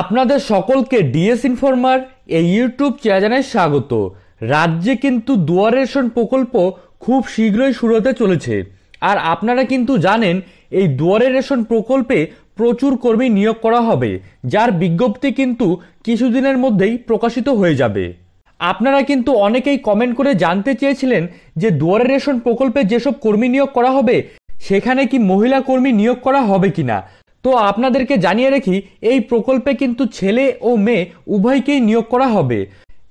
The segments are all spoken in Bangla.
আপনাদের সকলকে ডিএস ইনফরমার এই ইউটিউব চ্যানেলে স্বাগত রাজ্যে কিন্তু দুয়ার রেশন প্রকল্প খুব শীঘ্রই শুরু হতে চলেছে আর আপনারা কিন্তু জানেন এই দুয়ারে রেশন প্রকল্পে প্রচুর কর্মী নিয়োগ করা হবে যার বিজ্ঞপ্তি কিন্তু কিছুদিনের মধ্যেই প্রকাশিত হয়ে যাবে আপনারা কিন্তু অনেকেই কমেন্ট করে জানতে চেয়েছিলেন যে দুয়ারে রেশন প্রকল্পে যেসব কর্মী নিয়োগ করা হবে সেখানে কি মহিলা কর্মী নিয়োগ করা হবে কিনা তো আপনাদেরকে জানিয়ে রাখি এই প্রকল্পে কিন্তু ছেলে ও মেয়ে উভয়কেই নিয়োগ করা হবে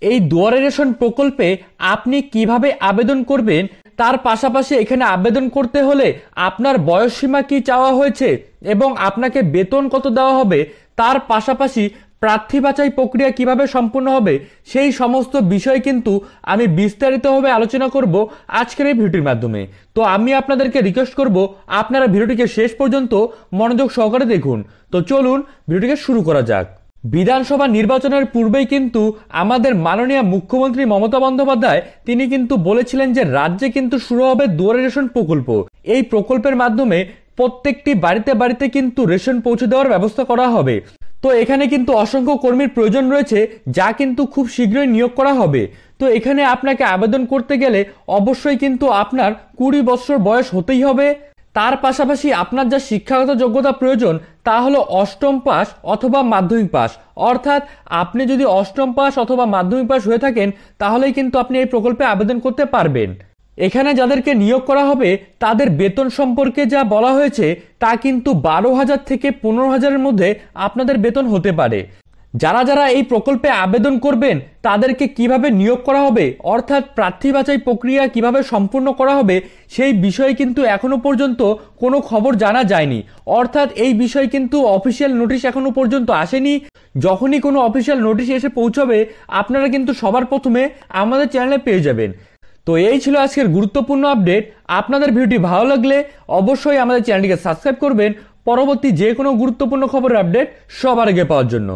এই দুয়ারে রেশন প্রকল্পে আপনি কিভাবে আবেদন করবেন তার পাশাপাশি এখানে আবেদন করতে হলে আপনার বয়সসীমা কি চাওয়া হয়েছে এবং আপনাকে বেতন কত দেওয়া হবে তার পাশাপাশি প্রার্থী বাছাই প্রক্রিয়া কিভাবে সম্পূর্ণ হবে সেই সমস্ত বিষয় কিন্তু আমি বিস্তারিতভাবে আলোচনা করব আজকের এই ভিডিওটির মাধ্যমে তো আমি আপনাদেরকে রিকোয়েস্ট করব আপনারা ভিডিওটিকে শেষ পর্যন্ত মনোযোগ সহকারে দেখুন তো চলুন ভিডিওটিকে শুরু করা যাক বিধানসভা নির্বাচনের পূর্বেই কিন্তু আমাদের মাননীয় মুখ্যমন্ত্রী মমতা বন্দ্যোপাধ্যায় তিনি কিন্তু বলেছিলেন যে রাজ্যে কিন্তু শুরু হবে দুয়ারে রেশন প্রকল্প এই প্রকল্পের মাধ্যমে প্রত্যেকটি বাড়িতে বাড়িতে কিন্তু রেশন পৌঁছে দেওয়ার ব্যবস্থা করা হবে তো এখানে কিন্তু অসংখ্য কর্মীর প্রয়োজন রয়েছে যা কিন্তু খুব শীঘ্রই নিয়োগ করা হবে তো এখানে আপনাকে আবেদন করতে গেলে অবশ্যই কিন্তু আপনার কুড়ি বছর বয়স হতেই হবে তার পাশাপাশি আপনার যা শিক্ষাগত যোগ্যতা প্রয়োজন তা হলো অষ্টম পাস অথবা মাধ্যমিক পাস অর্থাৎ আপনি যদি অষ্টম পাস অথবা মাধ্যমিক পাস হয়ে থাকেন তাহলেই কিন্তু আপনি এই প্রকল্পে আবেদন করতে পারবেন এখানে যাদেরকে নিয়োগ করা হবে তাদের বেতন সম্পর্কে যা বলা হয়েছে তা কিন্তু বারো হাজার থেকে পনেরো হাজারের মধ্যে আপনাদের বেতন হতে পারে যারা যারা এই প্রকল্পে আবেদন করবেন তাদেরকে কিভাবে নিয়োগ করা হবে অর্থাৎ প্রার্থী বাছাই প্রক্রিয়া কিভাবে সম্পূর্ণ করা হবে সেই বিষয়ে কিন্তু এখনও পর্যন্ত কোনো খবর জানা যায়নি অর্থাৎ এই বিষয়ে কিন্তু অফিসিয়াল নোটিশ এখনও পর্যন্ত আসেনি যখনই কোনো অফিসিয়াল নোটিশ এসে পৌঁছবে আপনারা কিন্তু সবার প্রথমে আমাদের চ্যানেলে পেয়ে যাবেন তো এই ছিল আজকের গুরুত্বপূর্ণ আপডেট আপনাদের ভিডিওটি ভালো লাগলে অবশ্যই আমাদের চ্যানেলটিকে সাবস্ক্রাইব করবেন পরবর্তী যে কোনো গুরুত্বপূর্ণ খবরের আপডেট সবার আগে পাওয়ার জন্য